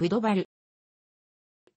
ブドバル。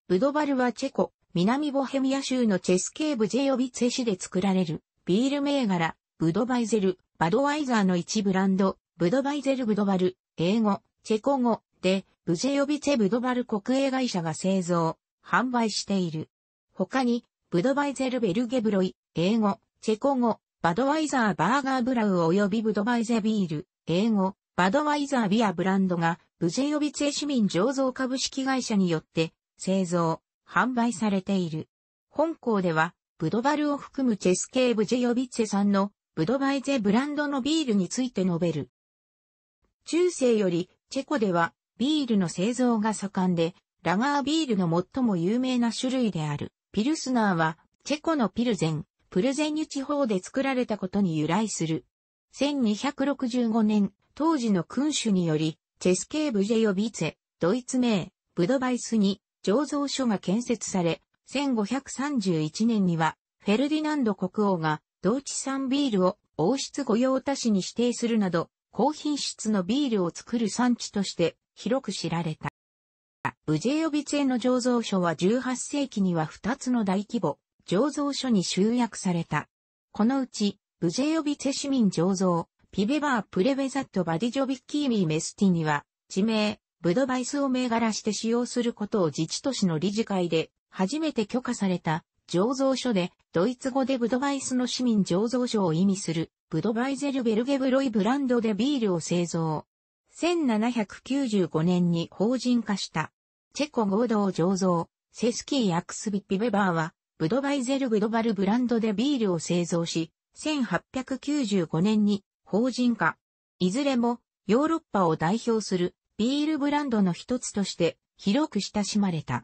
ブドバルはチェコ、南ボヘミア州のチェスケーブジェヨビツェ市で作られる、ビール銘柄、ブドバイゼル、バドワイザーの一ブランド、ブドバイゼルブドバル、英語、チェコ語で、ブジェヨビツェブドバル国営会社が製造、販売している。他に、ブドバイゼルベルゲブロイ、英語、チェコ語、バドワイザーバーガーブラウ及びブドバイゼビール、英語、バドワイザービアブランドがブジェヨビツェ市民醸造株式会社によって製造、販売されている。本校では、ブドバルを含むチェス系ブジェヨビツェさんのブドバイゼブランドのビールについて述べる。中世よりチェコではビールの製造が盛んで、ラガービールの最も有名な種類であるピルスナーはチェコのピルゼン、プルゼンニュ地方で作られたことに由来する。1265年、当時の君主により、チェスケーブジェヨビツェ、ドイツ名、ブドバイスに醸造所が建設され、1531年には、フェルディナンド国王が、同地産ビールを王室御用達に指定するなど、高品質のビールを作る産地として広く知られた。ブジェヨビツェの醸造所は18世紀には2つの大規模醸造所に集約された。このうち、ブジェヨビツェ市民醸造、ピベバープレベザットバディジョビッキーミーメスティニは、地名、ブドバイスを銘柄して使用することを自治都市の理事会で初めて許可された醸造所で、ドイツ語でブドバイスの市民醸造所を意味する、ブドバイゼルベルゲブロイブランドでビールを製造。1795年に法人化した。チェコ合同醸造、セスキー・アクスビッピ・ベバーは、ブドバイゼルブドバルブランドでビールを製造し、1895年に法人化。いずれもヨーロッパを代表するビールブランドの一つとして広く親しまれた。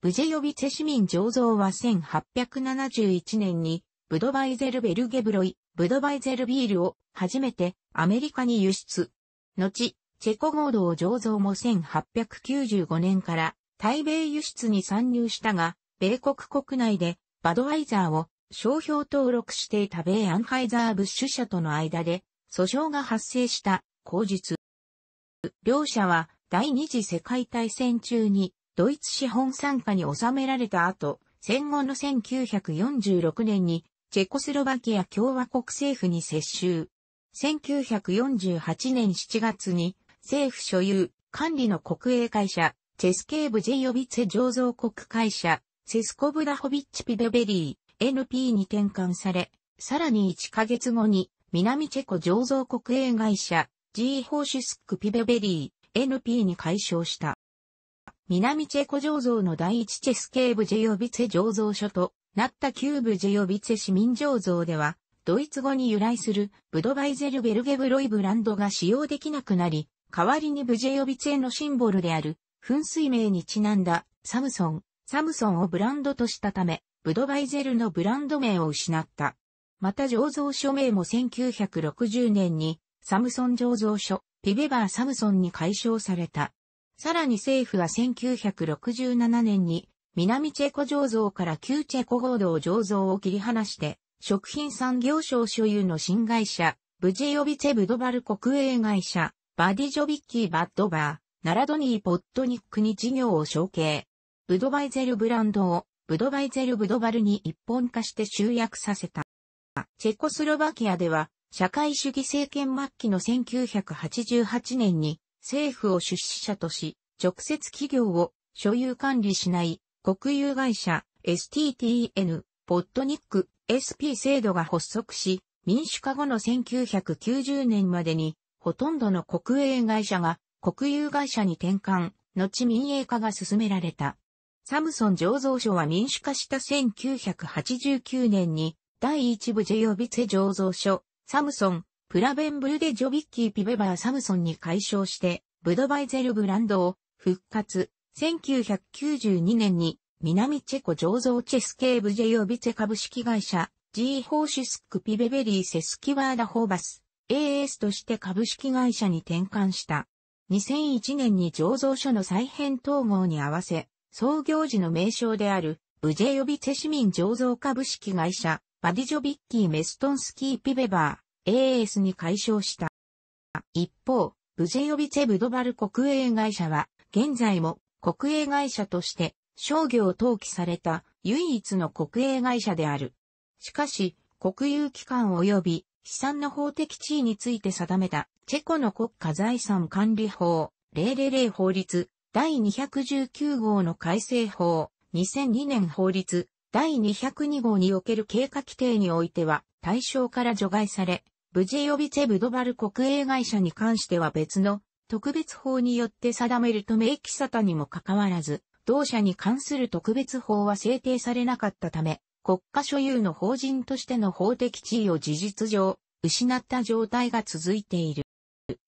ブジェヨビチェ市民醸造は1871年にブドバイゼルベルゲブロイ、ブドバイゼルビールを初めてアメリカに輸出。後、チェコ合同醸造も1895年から対米輸出に参入したが、米国国内でバドワイザーを商標登録していた米アンハイザーブッシュ社との間で訴訟が発生した口述。両者は第二次世界大戦中にドイツ資本参加に収められた後、戦後の1946年にチェコスロバキア共和国政府に接収。1948年7月に政府所有、管理の国営会社、チェスケーブ・ジェヨビツェ醸造国会社、セスコブ・ダホビッチ・ピベベリー、NP に転換され、さらに1ヶ月後に南チェコ醸造国営会社 G ホーシュスクピベベリー NP に解消した。南チェコ醸造の第一チェスケーブジェヨビツェ醸造所となったキューブジェヨビツェ市民醸造では、ドイツ語に由来するブドバイゼルベルゲブロイブランドが使用できなくなり、代わりにブジェヨビツェのシンボルである噴水名にちなんだサムソン、サムソンをブランドとしたため、ブドバイゼルのブランド名を失った。また醸造所名も1960年にサムソン醸造所、ピベバー・サムソンに解消された。さらに政府は1967年に南チェコ醸造から旧チェコ合同醸造を切り離して、食品産業省所有の新会社、ブジェヨビチェブドバル国営会社、バディジョビッキー・バッドバー、ナラドニー・ポットニックに事業を承継。ブドバイゼルブランドを、ブドバイゼル・ブドバルに一本化して集約させた。チェコスロバキアでは、社会主義政権末期の1988年に政府を出資者とし、直接企業を所有管理しない国有会社 STTN、ポットニック SP 制度が発足し、民主化後の1990年までに、ほとんどの国営会社が国有会社に転換、後民営化が進められた。サムソン醸造所は民主化した1989年に第1部ジェヨビツェ醸造所、サムソン、プラベンブルデジョビッキーピベバーサムソンに改称して、ブドバイゼルブランドを復活。1992年に南チェコ醸造チェスケーブジェヨビツェ株式会社ジーホーシュスクピベベリーセスキワーダホーバス AS として株式会社に転換した。2001年に醸造所の再編統合に合わせ、創業時の名称であるブジェヨビツェ市民醸造株式会社バディジョビッキー・メストンスキー・ピベバー、AS に解消した。一方、ブジェヨビチェ・ブドバル国営会社は、現在も国営会社として商業登記された唯一の国営会社である。しかし、国有機関及び資産の法的地位について定めたチェコの国家財産管理法000法律第219号の改正法2002年法律第202号における経過規定においては対象から除外され、ブジェヨビチェ・ブドバル国営会社に関しては別の特別法によって定めると明記沙汰にもかかわらず、同社に関する特別法は制定されなかったため、国家所有の法人としての法的地位を事実上、失った状態が続いている。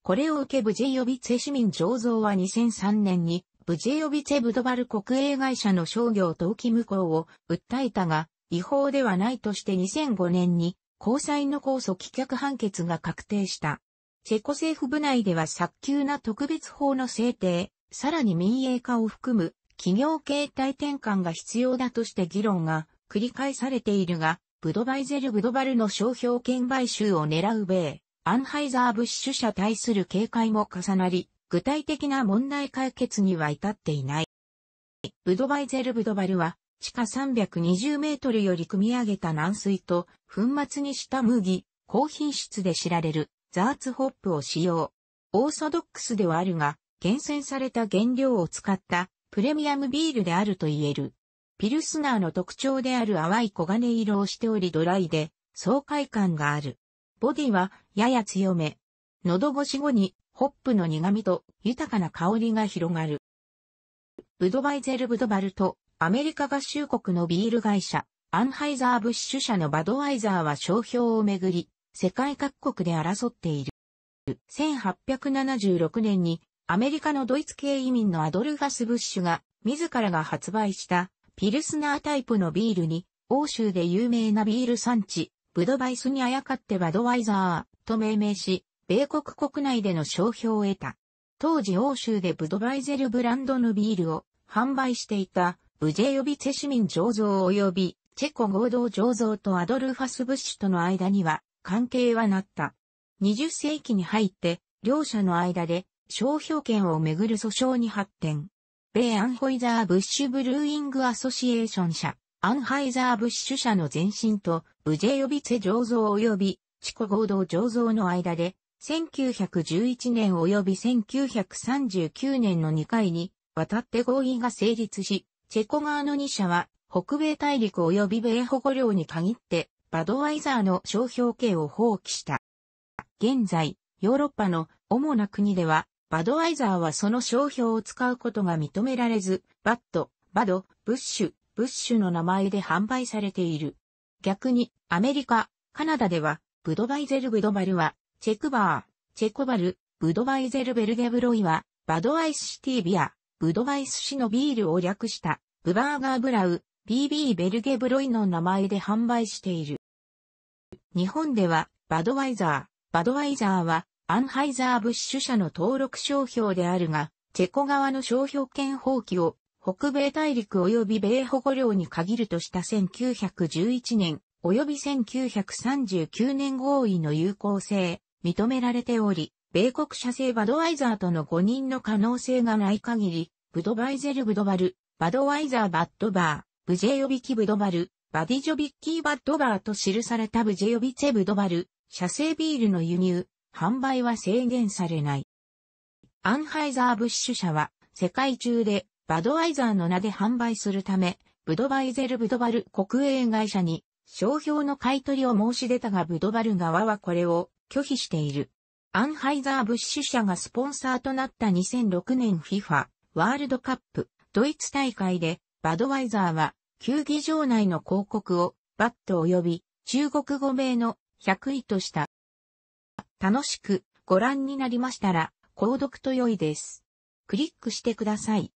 これを受けブジェヨビツェ市民醸造は2003年にブジェヨビツェブドバル国営会社の商業登記無効を訴えたが、違法ではないとして2005年に、高裁の控訴棄却判決が確定した。チェコ政府部内では早急な特別法の制定、さらに民営化を含む企業形態転換が必要だとして議論が繰り返されているが、ブドバイゼル・ブドバルの商標権買収を狙う米、アンハイザー・ブッシュ社対する警戒も重なり、具体的な問題解決には至っていない。ブドバイゼルブドバルは、地下320メートルより汲み上げた軟水と、粉末にした麦、高品質で知られる、ザーツホップを使用。オーソドックスではあるが、厳選された原料を使ったプレミアムビールであると言える。ピルスナーの特徴である淡い黄金色をしておりドライで爽快感がある。ボディはやや強め。喉越し後にホップの苦味と豊かな香りが広がる。ブドバイゼル・ブドバルとアメリカ合衆国のビール会社、アンハイザー・ブッシュ社のバドワイザーは商標をめぐり、世界各国で争っている。1876年にアメリカのドイツ系移民のアドルガス・ブッシュが自らが発売したピルスナータイプのビールに欧州で有名なビール産地ブドバイスにあやかってバドワイザーと命名し米国国内での商標を得た。当時欧州でブドバイゼルブランドのビールを販売していたブジェヨビツェ市民醸造及びチェコ合同醸造とアドルファス・ブッシュとの間には関係はなった。20世紀に入って両者の間で商標権をめぐる訴訟に発展。米アンホイザー・ブッシュ・ブルーイング・アソシエーション社、アンハイザー・ブッシュ社の前身と、ブジェヨビツェ醸造及び、チコ合同醸造の間で、1911年及び1939年の2回に渡って合意が成立し、チェコ側の2社は北米大陸及び米保護領に限ってバドワイザーの商標刑を放棄した。現在、ヨーロッパの主な国では、バドワイザーはその商標を使うことが認められず、バット、バド、ブッシュ、ブッシュの名前で販売されている。逆に、アメリカ、カナダでは、ブドバイゼルブドバルは、チェクバー、チェコバル、ブドワイゼルベルゲブロイは、バドワイスシティビア、ブドワイス市のビールを略した、ブバーガーブラウ、BB ベルゲブロイの名前で販売している。日本では、バドワイザー、バドワイザーは、アンハイザーブッシュ社の登録商標であるが、チェコ側の商標権放棄を、北米大陸及び米保護領に限るとした1911年、及び1939年合意の有効性、認められており、米国社製バドワイザーとの誤認の可能性がない限り、ブドバイゼルブドバル、バドワイザーバッドバー、ブジェヨビキブドバル、バディジョビッキーバッドバーと記されたブジェヨビチェブドバル、社製ビールの輸入、販売は制限されない。アンハイザーブッシュ社は、世界中でバドワイザーの名で販売するため、ブドバイゼルブドバル国営会社に商標の買取を申し出たがブドバル側はこれを拒否している。アンハイザー・ブッシュ社がスポンサーとなった2006年 FIFA ワールドカップドイツ大会でバドワイザーは球技場内の広告をバット及び中国語名の100位とした。楽しくご覧になりましたら購読と良いです。クリックしてください。